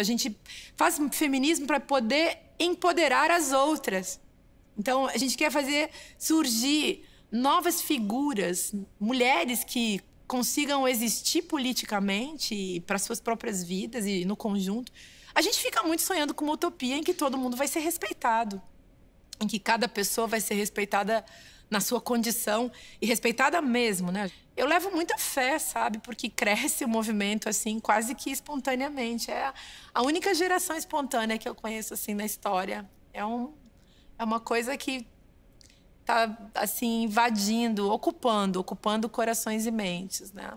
A gente faz feminismo para poder empoderar as outras. Então, a gente quer fazer surgir novas figuras, mulheres que consigam existir politicamente para suas próprias vidas e no conjunto. A gente fica muito sonhando com uma utopia em que todo mundo vai ser respeitado, em que cada pessoa vai ser respeitada na sua condição e respeitada mesmo, né? Eu levo muita fé, sabe? Porque cresce o movimento, assim, quase que espontaneamente. É a única geração espontânea que eu conheço, assim, na história. É, um, é uma coisa que tá, assim, invadindo, ocupando, ocupando corações e mentes, né?